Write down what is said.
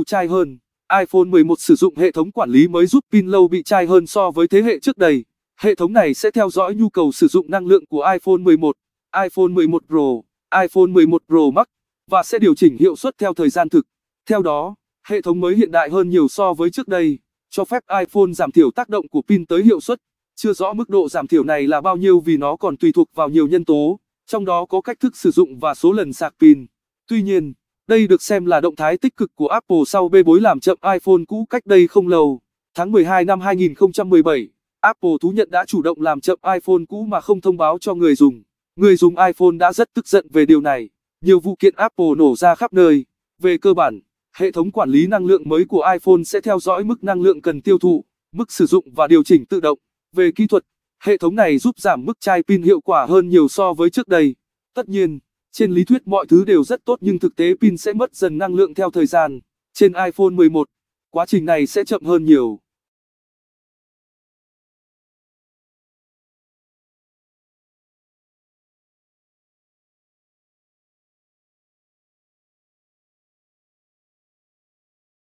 cụ chai hơn. iPhone 11 sử dụng hệ thống quản lý mới giúp pin lâu bị chai hơn so với thế hệ trước đây. Hệ thống này sẽ theo dõi nhu cầu sử dụng năng lượng của iPhone 11, iPhone 11 Pro, iPhone 11 Pro Max và sẽ điều chỉnh hiệu suất theo thời gian thực. Theo đó, hệ thống mới hiện đại hơn nhiều so với trước đây, cho phép iPhone giảm thiểu tác động của pin tới hiệu suất. Chưa rõ mức độ giảm thiểu này là bao nhiêu vì nó còn tùy thuộc vào nhiều nhân tố, trong đó có cách thức sử dụng và số lần sạc pin. Tuy nhiên, đây được xem là động thái tích cực của Apple sau bê bối làm chậm iPhone cũ cách đây không lâu. Tháng 12 năm 2017, Apple thú nhận đã chủ động làm chậm iPhone cũ mà không thông báo cho người dùng. Người dùng iPhone đã rất tức giận về điều này. Nhiều vụ kiện Apple nổ ra khắp nơi. Về cơ bản, hệ thống quản lý năng lượng mới của iPhone sẽ theo dõi mức năng lượng cần tiêu thụ, mức sử dụng và điều chỉnh tự động. Về kỹ thuật, hệ thống này giúp giảm mức chai pin hiệu quả hơn nhiều so với trước đây. Tất nhiên, trên lý thuyết mọi thứ đều rất tốt nhưng thực tế pin sẽ mất dần năng lượng theo thời gian. Trên iPhone 11, quá trình này sẽ chậm hơn nhiều.